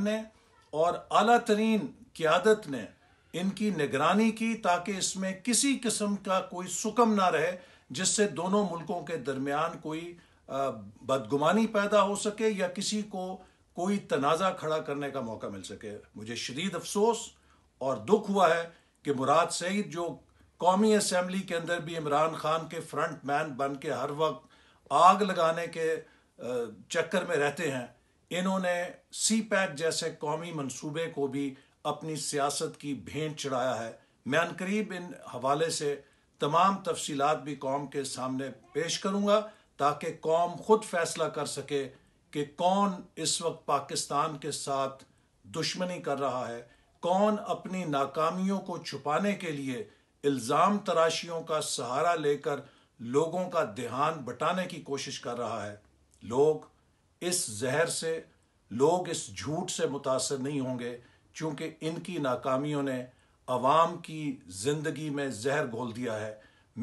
نے اور اعلیٰ ترین قیادت نے ان کی نگرانی کی تاکہ اس میں کسی قسم کا کوئی سکم نہ رہے جس سے دونوں ملکوں کے درمیان کوئی بدگمانی پیدا ہو سکے یا کسی کو کوئی تنازع کھڑا کرنے کا موقع مل سکے مجھے شدید افسوس اور دکھ ہوا ہے کہ مراد سعید جو قومی اسمبلی کے اندر بھی عمران خان کے فرنٹ مین بن کے ہر وقت آگ لگانے کے چکر میں رہتے ہیں انہوں نے سی پیک جیسے قومی منصوبے کو بھی اپنی سیاست کی بھینٹ چڑھایا ہے میں انقریب ان حوالے سے تمام تفصیلات بھی قوم کے سامنے پیش کروں گا تاکہ قوم خود فیصلہ کر سکے کہ کون اس وقت پاکستان کے ساتھ دشمنی کر رہا ہے کون اپنی ناکامیوں کو چھپانے کے لیے الزام تراشیوں کا سہارا لے کر لوگوں کا دھیان بٹانے کی کوشش کر رہا ہے لوگ اس زہر سے لوگ اس جھوٹ سے متاثر نہیں ہوں گے چونکہ ان کی ناکامیوں نے عوام کی زندگی میں زہر گھول دیا ہے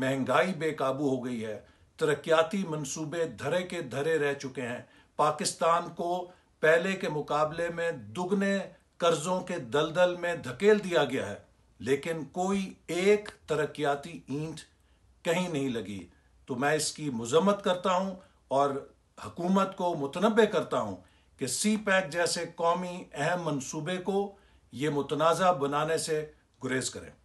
مہنگائی بے قابو ہو گئی ہے ترقیاتی منصوبے دھرے کے دھرے رہ چکے ہیں پاکستان کو پہلے کے مقابلے میں دگنے قرضوں کے دلدل میں دھکیل دیا گیا ہے لیکن کوئی ایک ترقیاتی اینٹ کہیں نہیں لگی تو میں اس کی مذمت کرتا ہوں اور حکومت کو متنبع کرتا ہوں کہ سی پیک جیسے قومی اہم منصوبے کو یہ متنازع بنانے سے گریز کریں